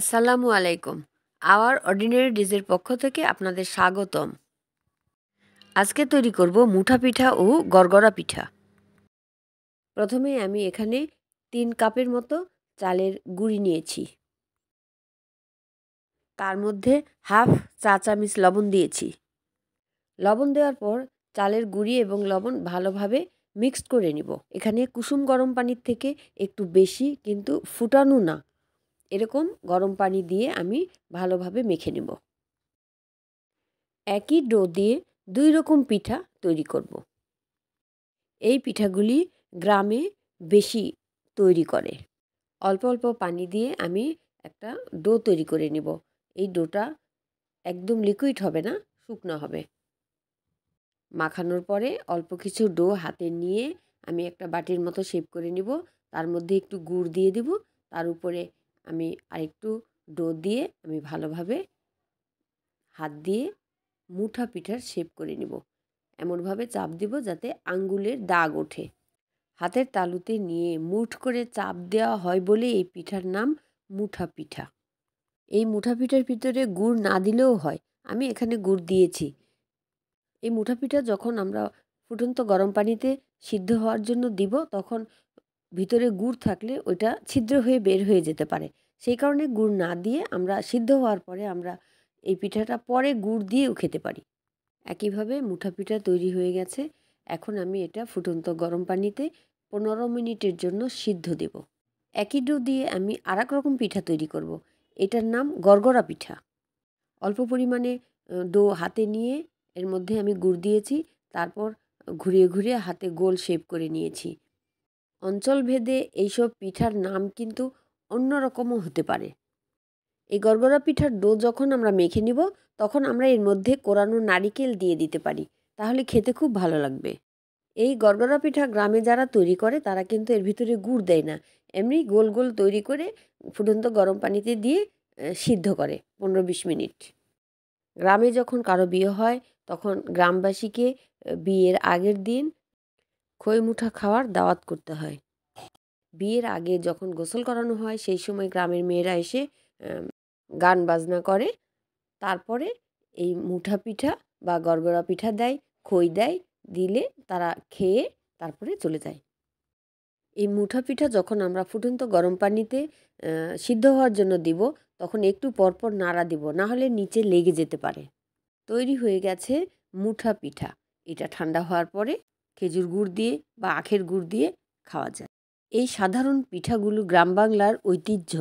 আসসালামু আলাইকুম hour ordinary ডিজের পক্ষ থেকে আপনাদের স্বাগতম আজকে তৈরি করব মুঠা পিঠা ও গড়গড়া পিঠা প্রথমে আমি এখানে তিন কাপের মতো চালের গুঁড়ি নিয়েছি তার মধ্যে হাফ চা চামিচ লবণ দিয়েছি লবণ দেওয়ার পর চালের গুঁড়ি এবং লবণ ভালোভাবে মিক্সড করে নিব এখানে কুসুম গরম পানির থেকে একটু বেশি কিন্তু ফুটানো না এরকম গরম পানি দিয়ে আমি ভালোভাবে মেখে নেব একই ডো দিয়ে দুই রকম পিঠা তৈরি করব। এই পিঠাগুলি গ্রামে বেশি তৈরি করে অল্প অল্প পানি দিয়ে আমি একটা ডো তৈরি করে নেব এই ডোটা একদম লিকুইড হবে না শুকনো হবে মাখানোর পরে অল্প কিছু ডো হাতে নিয়ে আমি একটা বাটির মতো শেপ করে নিব তার মধ্যে একটু গুড় দিয়ে দিব তার উপরে আমি আরেকটু ডো দিয়ে আমি ভালোভাবে হাত দিয়ে মুঠা পিঠার শেপ করে নিব এমনভাবে চাপ দিব যাতে আঙ্গুলের দাগ ওঠে হাতের তালুতে নিয়ে মুঠ করে চাপ দেওয়া হয় বলে এই পিঠার নাম মুঠা পিঠা এই মুঠা পিঠার ভিতরে গুড় না দিলেও হয় আমি এখানে গুড় দিয়েছি এই মুঠা পিঠা যখন আমরা ফুটন্ত গরম পানিতে সিদ্ধ হওয়ার জন্য দিব তখন ভিতরে গুড় থাকলে ওইটা ছিদ্র হয়ে বের হয়ে যেতে পারে সেই কারণে গুড় না দিয়ে আমরা সিদ্ধ হওয়ার পরে আমরা এই পিঠাটা পরে গুড় দিয়েও খেতে পারি একইভাবে মুঠা পিঠা তৈরি হয়ে গেছে এখন আমি এটা ফুটন্ত গরম পানিতে পনেরো মিনিটের জন্য সিদ্ধ দেব একই ডো দিয়ে আমি আর রকম পিঠা তৈরি করব। এটার নাম গরগরা পিঠা অল্প পরিমাণে ডো হাতে নিয়ে এর মধ্যে আমি গুড় দিয়েছি তারপর ঘুরিয়ে ঘুরিয়ে হাতে গোল শেপ করে নিয়েছি অঞ্চলভেদে এইসব পিঠার নাম কিন্তু অন্য রকমও হতে পারে এই গরগরা পিঠার ডো যখন আমরা মেখে নিব তখন আমরা এর মধ্যে কোরানো নারিকেল দিয়ে দিতে পারি তাহলে খেতে খুব ভালো লাগবে এই গরগরা পিঠা গ্রামে যারা তৈরি করে তারা কিন্তু এর ভিতরে গুড় দেয় না এমনি গোল গোল তৈরি করে ফুটন্ত গরম পানিতে দিয়ে সিদ্ধ করে পনেরো বিশ মিনিট গ্রামে যখন কারো বিয়ে হয় তখন গ্রামবাসীকে বিয়ের আগের দিন খই মুঠা খাওয়ার দাওয়াত করতে হয় বিয়ের আগে যখন গোসল করানো হয় সেই সময় গ্রামের মেয়েরা এসে গান বাজনা করে তারপরে এই মুঠা পিঠা বা গড়গড়া পিঠা দেয় খই দেয় দিলে তারা খেয়ে তারপরে চলে যায় এই মুঠা পিঠা যখন আমরা ফুটন্ত গরম পানিতে সিদ্ধ হওয়ার জন্য দিব তখন একটু পরপর নাড়া দিব না হলে নিচে লেগে যেতে পারে তৈরি হয়ে গেছে মুঠা পিঠা এটা ঠান্ডা হওয়ার পরে খেজুর গুড় দিয়ে বা আখের গুড় দিয়ে খাওয়া যায় এই সাধারণ পিঠাগুলো গ্রাম বাংলার ঐতিহ্য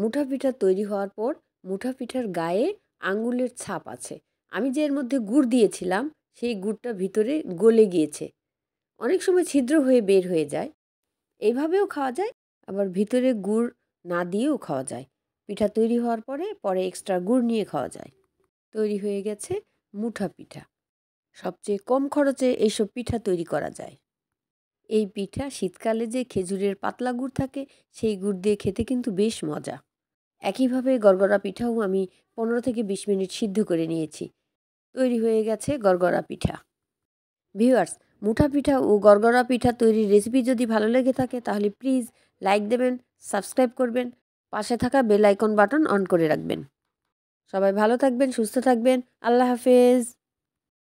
মুঠা পিঠা তৈরি হওয়ার পর মুঠা পিঠার গায়ে আঙুলের ছাপ আছে আমি যে এর মধ্যে গুড় দিয়েছিলাম সেই গুড়টা ভিতরে গলে গিয়েছে অনেক সময় ছিদ্র হয়ে বের হয়ে যায় এইভাবেও খাওয়া যায় আবার ভিতরে গুড় না দিয়েও খাওয়া যায় পিঠা তৈরি হওয়ার পরে পরে এক্সট্রা গুড় নিয়ে খাওয়া যায় তৈরি হয়ে গেছে মুঠা পিঠা সবচেয়ে কম খরচে এইসব পিঠা তৈরি করা যায় এই পিঠা শীতকালে যে খেজুরের পাতলা গুড় থাকে সেই গুড় দিয়ে খেতে কিন্তু বেশ মজা একইভাবে গড়গড়া পিঠাও আমি পনেরো থেকে বিশ মিনিট সিদ্ধ করে নিয়েছি তৈরি হয়ে গেছে গড়গড়া পিঠা ভিউয়ার্স মুঠা পিঠা ও গড়গড়া পিঠা তৈরির রেসিপি যদি ভালো লেগে থাকে তাহলে প্লিজ লাইক দেবেন সাবস্ক্রাইব করবেন পাশে থাকা বেল আইকন বাটন অন করে রাখবেন সবাই ভালো থাকবেন সুস্থ থাকবেন আল্লাহ হাফেজ